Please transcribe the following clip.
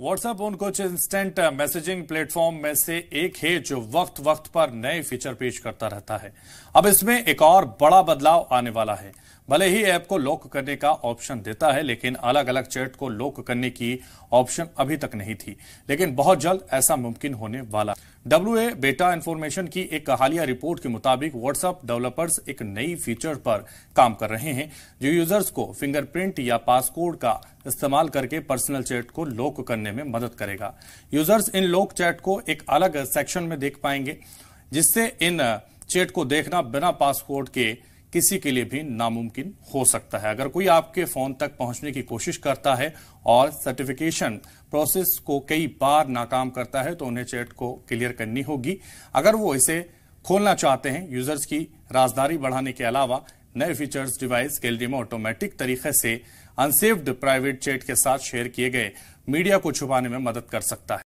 WhatsApp उन कुछ instant messaging platform में से एक है जो वक्त वक्त पर नए फीचर पेश करता रहता है अब इसमें एक और बड़ा बदलाव आने वाला है भले ही ऐप को लॉक करने का ऑप्शन देता है लेकिन अलग अलग चैट को लॉक करने की ऑप्शन अभी तक नहीं थी लेकिन बहुत जल्द ऐसा मुमकिन होने वाला डब्ल्यू ए बेटा इन्फॉर्मेशन की एक हालिया रिपोर्ट के मुताबिक व्हाट्सएप डेवलपर्स एक नई फीचर पर काम कर रहे हैं जो यूजर्स को फिंगरप्रिंट या पासकोड का इस्तेमाल करके पर्सनल चैट को लॉक करने करने में मदद करेगा यूजर्स इन लोक चैट को एक अलग सेक्शन में देख पाएंगे जिससे इन चैट को देखना बिना पासपोर्ट के किसी के लिए भी नामुमकिन हो सकता है अगर कोई आपके फोन तक पहुंचने की कोशिश करता है और सर्टिफिकेशन प्रोसेस को कई बार नाकाम करता है तो उन्हें चैट को क्लियर करनी होगी अगर वो इसे खोलना चाहते हैं यूजर्स की राजदारी बढ़ाने के अलावा नए फीचर्स डिवाइस गैलरी में ऑटोमेटिक तरीके से अनसेव्ड प्राइवेट चैट के साथ शेयर किए गए मीडिया को छुपाने में मदद कर सकता है